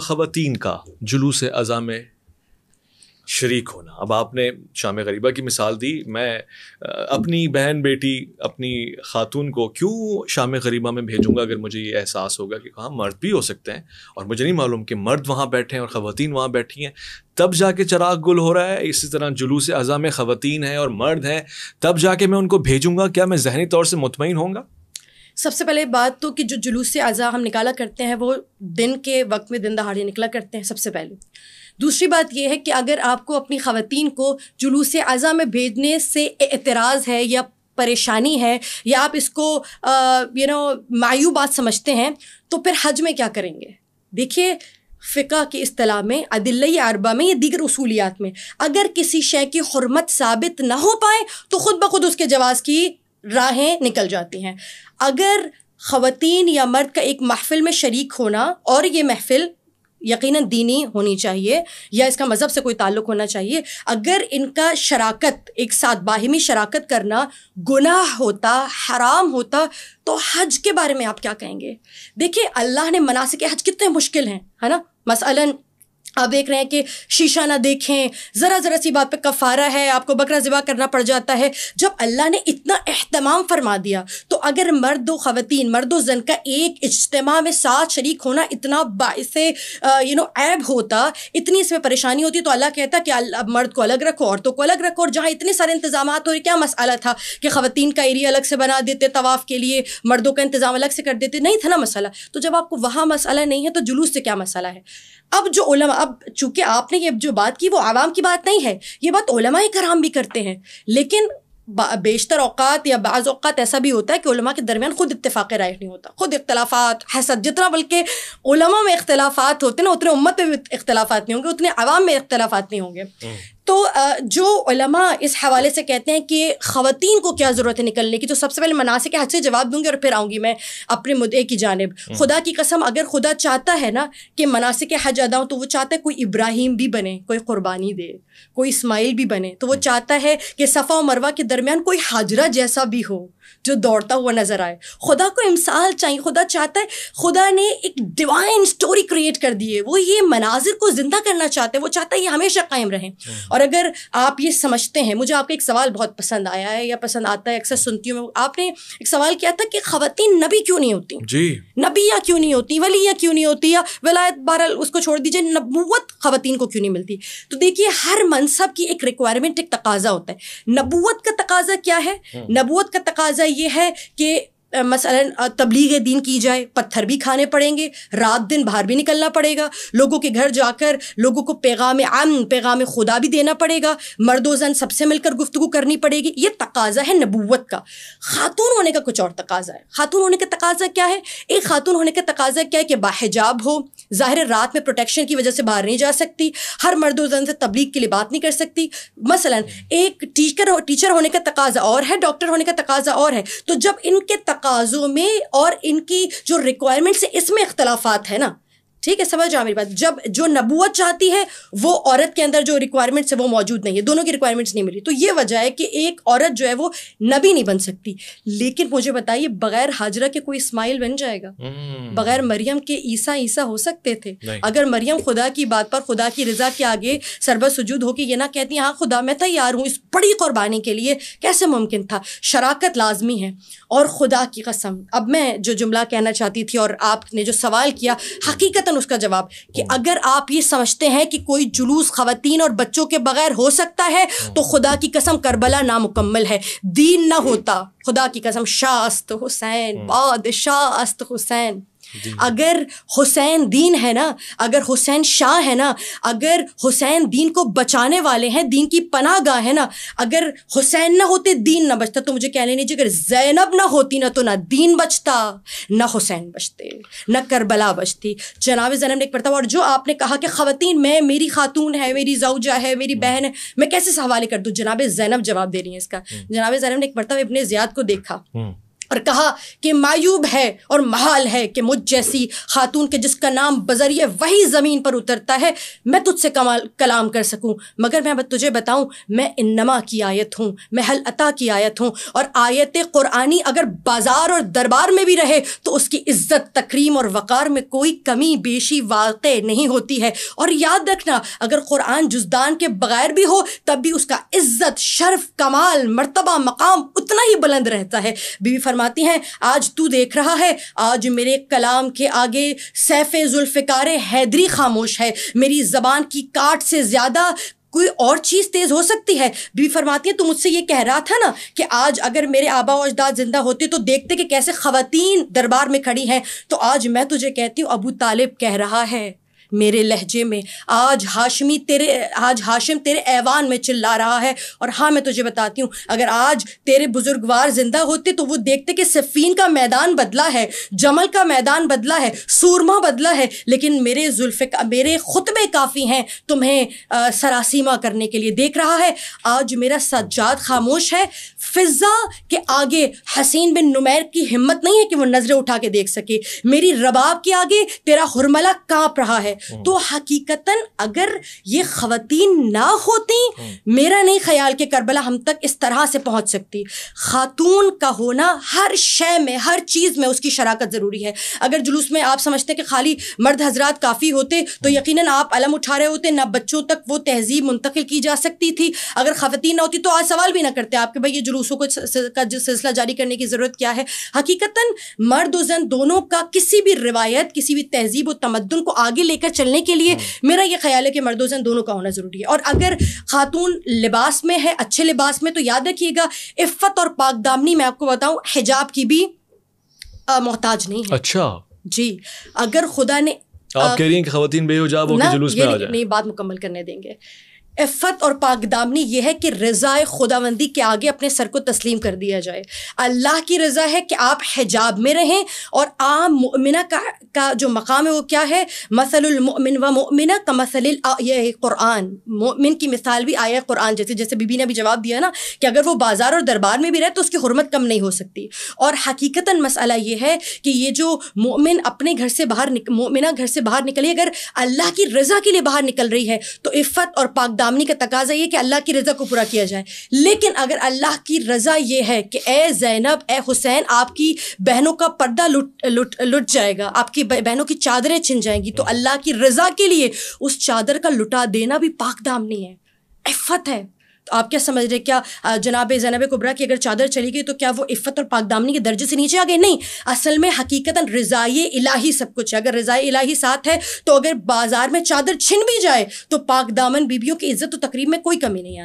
ख़वान का जुलूस अज़ा में शरीक होना अब आपने शाम गरीबा की मिसाल दी मैं अपनी बहन बेटी अपनी खातून को क्यों शाम गरीबा में भेजूंगा अगर मुझे ये एहसास होगा कि वहाँ मर्द भी हो सकते हैं और मुझे नहीं मालूम कि मर्द वहाँ बैठे हैं और ख़वान वहाँ बैठी हैं तब जाके चराग गुल हो रहा है इसी तरह जुलूस अज़ा में ख़वान हैं और मर्द हैं तब जाके मैं उनको भेजूँगा क्या मैं जहनी तौर से मुतमिन होऊंगा सबसे पहले बात तो कि जो जुलूस से अज़ा हम निकाला करते हैं वो दिन के वक्त में दिन दहाड़े निकला करते हैं सबसे पहले दूसरी बात यह है कि अगर आपको अपनी ख़वान को जुलूस अज़ा में भेजने से एतराज़ है या परेशानी है या आप इसको यू नो मायू बात समझते हैं तो फिर हज में क्या करेंगे देखिए फ़िका की असलाह में अदिल्ल अरबा में या दीगर असूलियात में अगर किसी शे की हरमत साबित ना हो पाए तो ख़ुद ब खुद उसके जवाज़ की राहें निकल जाती हैं अगर ख़वान या मर्द का एक महफिल में शरीक होना और ये महफिल यकीन दीनी होनी चाहिए या इसका मज़हब से कोई ताल्लुक होना चाहिए अगर इनका शराकत एक साथ बाहिमी शराकत करना गुनाह होता हराम होता तो हज के बारे में आप क्या कहेंगे देखिए अल्लाह ने मनासिक हज कितने मुश्किल हैं है ना मसला आप देख रहे हैं कि शीशा ना देखें ज़रा ज़रा सी बात पे कफ़ारा है आपको बकरा ज़िबा करना पड़ जाता है जब अल्लाह ने इतना अहतमाम फरमा दिया तो अगर मर्द व ख़वान मर्द जन का एक इज्तम में साथ शरीक होना इतना बायस यू नो ऐब होता इतनी इसमें परेशानी होती तो अल्लाह कहता कि मर्द को अलग रखो औरतों को अलग रखो और जहाँ इतने सारे इंतजाम हो रहे क्या मसाला था कि ख़वान का एरिया अलग से बना देते तवाफ़ के लिए मर्दों का इंतज़ाम अलग से कर देते नहीं था ना मसाला तो जब आपको वहाँ मसाला नहीं है तो जुलूस से क्या मसाला है अब जो उलमा अब चूंकि आपने ये जो बात की वो आवाम की बात नहीं है ये बात ओलमा कराम भी करते हैं लेकिन बेशतर अवत या बाज़ अवत ऐसा भी होता है कि उलमा के दरमियान ख़ुद इतफ़ाक़ राय नहीं होता ख़ुद इख्तलाफात हसद जितना बल्कि उलमा में इख्तलाफात होते ना उतने उम्मत में भी इख्तलाफात नहीं होंगे उतने आवाम में इख्तलाफात नहीं होंगे हम्म। तो जो उलमा इस हवाले से कहते हैं कि खातन को क्या ज़रूरत है निकलने की तो सबसे पहले मनासे के हद से जवाब दूंगी और फिर आऊँगी मैं अपने मुद्दे की जानब हम्म। खुदा की कसम अगर खुदा चाहता है ना कि मनासे के हज अदाऊँ तो वो चाहता है कोई इब्राहिम भी बने कोई क़ुरबानी दे कोई इसमाइल भी बने तो वो हम्म। चाहता है कि सफ़ा और मरवा के दरमियान कोई हाजरा जैसा भी हो जो दौड़ता हुआ नज़र आए खुदा को इमसाल चाहिए खुदा चाहता है खुदा ने एक डिवाइन स्टोरी क्रिएट कर दी है वो ये मनाजिर को ज़िंदा करना चाहते हैं वो चाहता है ये हमेशा कायम रहें हम्म। और अगर आप ये समझते हैं मुझे आपका एक सवाल बहुत पसंद आया है या पसंद आता है अक्सर सुनती हूँ आपने एक सवाल किया था कि खातन नबी क्यों नहीं होती जी नबिया क्यों नहीं होती वलिया क्यों नहीं होती या वलायत बहरल उसको छोड़ दीजिए नबूत खातन को क्यों नहीं मिलती तो देखिए हर मनसब की एक रिक्वायरमेंट एक तकाजा होता है नबूत का तकाजा क्या है हाँ। नबूत का तकाजा ये है कि मसलन तबलीग दीन की जाए पत्थर भी खाने पड़ेंगे रात दिन बाहर भी निकलना पड़ेगा लोगों के घर जाकर लोगों को पैगाम आम पैगाम खुदा भी देना पड़ेगा मर्द जन सबसे मिलकर गुफ्तु करनी पड़ेगी ये तकाजा है नबूत का खातून होने का कुछ और तकाजा है खातून होने का तकाजा क्या है एक खातून होने का तकाजा क्या है कि बाहिजाब हो ज़ाहिर है रात में प्रोटेक्शन की वजह से बाहर नहीं जा सकती हर मर्द वजन से तबलीग के लिए बात नहीं कर सकती मसलन एक टीचर टीचर होने का तकाजा और है डॉक्टर होने का तकाजा और है तो जब इनके तकाज़ों में और इनकी जो रिक्वायरमेंट्स है इसमें इख्तलाफात है ना ठीक है समझ आओ मेरी बात जब जो नबूत चाहती है वो औरत के अंदर जो रिक्वायरमेंट्स है वो मौजूद नहीं है दोनों की रिक्वायरमेंट्स नहीं मिली तो ये वजह है कि एक औरत जो है वो नबी नहीं बन सकती लेकिन मुझे बताइए बगैर हाजरा के कोई इस्माइल बन जाएगा हम्म। बगैर मरियम के ईसा ईसा हो सकते थे अगर मरियम खुदा की बात पर खुदा की रजा के आगे सरबत सजूद होकर ये ना कहती हाँ खुदा मैं तैयार हूँ इस बड़ी कुर्बानी के लिए कैसे मुमकिन था शराकत लाजमी है और खुदा की कसम अब मैं जो जुमला कहना चाहती थी और आपने जो सवाल किया हकीकत फ़ौरन उसका जवाब कि हम्म। अगर आप ये समझते हैं कि कोई जुलूस ख़वान और बच्चों के बगैर हो सकता है हम्म। तो खुदा की कसम करबला नामुकम्मल है दीन ना होता खुदा की कसम शाह अस्त हुसैन हम्म। बादशाह अस्त हुसैन अगर हुसैन दीन है ना अगर हुसैन शाह है ना अगर हुसैन दीन को बचाने वाले हैं दीन की पनाह गाह है ना अगर हुसैन ना होते दीन ना बचता तो मुझे कहने लीजिए अगर जैनब ना होती ना तो ना दीन बचता ना हुसैन बचते ना करबला बचती जनाब जैनब ने एक पढ़ता और जो आपने कहा कि ख़वान मैं मेरी खातून है मेरी जाऊजा है मेरी हम्म। बहन है मैं कैसे सवाले कर दूँ जनाब जैनब जवाब दे रही है इसका हम्म। जनाब जैनब ने एक मरतबा अपने ज्याद को देखा हम्म। और कहा कि मायूब है और महाल है कि मुझ जैसी खातून के जिसका नाम बजरिए वही ज़मीन पर उतरता है मैं तुझसे कमाल कलाम कर सकूँ मगर मैं तुझे बताऊँ मैं इन्नमा की आयत हूँ मैं हल अता की आयत हूँ और आयत क़ुरानी अगर बाज़ार और दरबार में भी रहे तो उसकी इज्जत तकरीम और वक़ार में कोई कमी बेशी वाक़ नहीं होती है और याद रखना अगर कुरान जुजदान के बगैर भी हो तब भी उसका इज्जत शर्फ कमाल मरतबा मकाम उतना ही बुलंद रहता है बीबी फरमा फरमाती हैं आज तू देख रहा है आज मेरे कलाम के आगे सैफ़ जुल्फ़िकार हैदरी खामोश है मेरी ज़बान की काट से ज़्यादा कोई और चीज़ तेज़ हो सकती है भी फरमाती है तुम मुझसे ये कह रहा था ना कि आज अगर मेरे आबा अजदाद ज़िंदा होते तो देखते कि कैसे ख़वातीन दरबार में खड़ी हैं तो आज मैं तुझे कहती हूँ अबू तालिब कह रहा है मेरे लहजे में आज हाशमी तेरे आज हाशिम तेरे ऐवान में चिल्ला रहा है और हाँ मैं तुझे बताती हूँ अगर आज तेरे बुजुर्गवार जिंदा होते तो वो देखते कि सफ़ीन का मैदान बदला है जमल का मैदान बदला है सूरमा बदला है लेकिन मेरे जुल्फ़ मेरे खुतबे काफ़ी हैं तुम्हें आ, सरासीमा करने के लिए देख रहा है आज मेरा सज्जाद खामोश है फिज़ा के आगे हसीन बिन नुमैर की हिम्मत नहीं है कि वो नज़रें उठा के देख सके मेरी रबाब के आगे तेरा हुरमला कांप रहा है हम्म। तो हकीकतन अगर ये खातन ना होती हम्म। मेरा नहीं ख्याल कि करबला हम तक इस तरह से पहुंच सकती खातून का होना हर शय में हर चीज़ में उसकी शराकत ज़रूरी है अगर जुलूस में आप समझते हैं कि खाली मर्द हजरात काफ़ी होते तो हम्म। यकीन आप अलम उठा रहे होते ना बच्चों तक वो तहजीब मुंतकिल की जा सकती थी अगर खातन ना होती तो आज सवाल भी ना करते आपके भाई ये जुलूसों को का सिलसिला जारी करने की ज़रूरत क्या है हकीकता मर्द वजन दोनों का किसी भी रिवायत किसी भी तहजीब और तमदन को आगे लेकर चलने के लिए हाँ। मेरा ये ख्याल है कि मर्द वजन दोनों का होना ज़रूरी है और अगर खातून लिबास में है अच्छे लिबास में तो याद रखिएगा इफ़त और पाकदामनी मैं आपको बताऊँ हिजाब की भी मोहताज नहीं है अच्छा जी अगर खुदा ने आप कह रही हैं कि खातन बेहजाब हो जुलूस में आ जाए नहीं बात मुकम्मल करने देंगे इफ़त और पागदामनी यह है कि रज़ाए खुदावंदी के आगे अपने सर को तस्लीम कर दिया जाए अल्लाह की रज़ा है कि आप हिजाब में रहें और आम मुमिना का का जो मकाम है वो क्या है मसलमिन व मुमिना का मसल ये कुरान मोमिन की मिसाल भी आया कुरान जैसे जैसे बीबी ने भी जवाब दिया ना कि अगर वो बाज़ार और दरबार में भी रहे तो उसकी हरमत कम नहीं हो सकती और हकीकता मसला ये है कि ये जो मोमिन अपने घर से बाहर मोमिना घर से बाहर निकली अगर अल्लाह की रज़ा के लिए बाहर निकल रही है तो इफ़त और पाकदाम खुदामनी का तकाजा ये कि अल्लाह की रज़ा को पूरा किया जाए लेकिन अगर अल्लाह की रज़ा ये है कि ए जैनब ए हुसैन आपकी बहनों का पर्दा लुट लुट लुट जाएगा आपकी बहनों की चादरें छिन जाएंगी तो अल्लाह की रज़ा के लिए उस चादर का लुटा देना भी पाकदाम है इफ़त है तो आप क्या समझ रहे क्या जनाब जनाब कुबरा की अगर चादर चली गई तो क्या वो इफ़त और पाकदामनी के दर्जे से नीचे आ गए नहीं असल में हकीकता रज़ाई इलाही सब कुछ है अगर रज़ाई इलाही साथ है तो अगर बाजार में चादर छिन भी जाए तो पाकदामन बीबियों की इज्जत तो तकरीब में कोई कमी नहीं आती